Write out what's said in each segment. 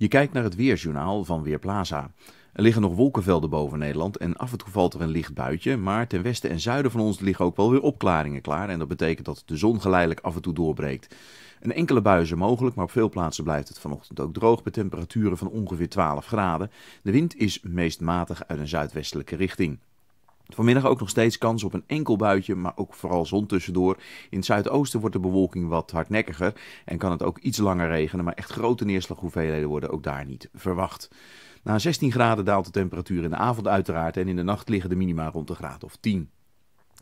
Je kijkt naar het weerjournaal van Weerplaza. Er liggen nog wolkenvelden boven Nederland en af en toe valt er een licht buitje, maar ten westen en zuiden van ons liggen ook wel weer opklaringen klaar en dat betekent dat de zon geleidelijk af en toe doorbreekt. Een enkele bui is mogelijk, maar op veel plaatsen blijft het vanochtend ook droog met temperaturen van ongeveer 12 graden. De wind is meest matig uit een zuidwestelijke richting. Vanmiddag ook nog steeds kans op een enkel buitje, maar ook vooral zon tussendoor. In het zuidoosten wordt de bewolking wat hardnekkiger en kan het ook iets langer regenen, maar echt grote neerslaghoeveelheden worden ook daar niet verwacht. Na 16 graden daalt de temperatuur in de avond uiteraard en in de nacht liggen de minima rond de graad of 10.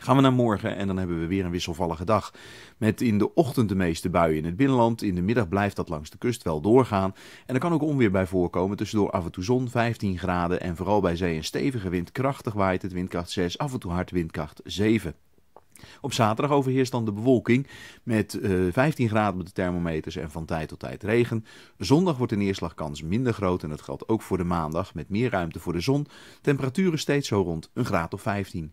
Gaan we naar morgen en dan hebben we weer een wisselvallige dag. Met in de ochtend de meeste buien in het binnenland. In de middag blijft dat langs de kust wel doorgaan. En er kan ook onweer bij voorkomen. Tussendoor af en toe zon, 15 graden. En vooral bij zee een stevige wind. Krachtig waait het windkracht 6, af en toe hard windkracht 7. Op zaterdag overheerst dan de bewolking met 15 eh, graden op de thermometers en van tijd tot tijd regen. Zondag wordt de neerslagkans minder groot en dat geldt ook voor de maandag met meer ruimte voor de zon. Temperaturen steeds zo rond een graad of 15.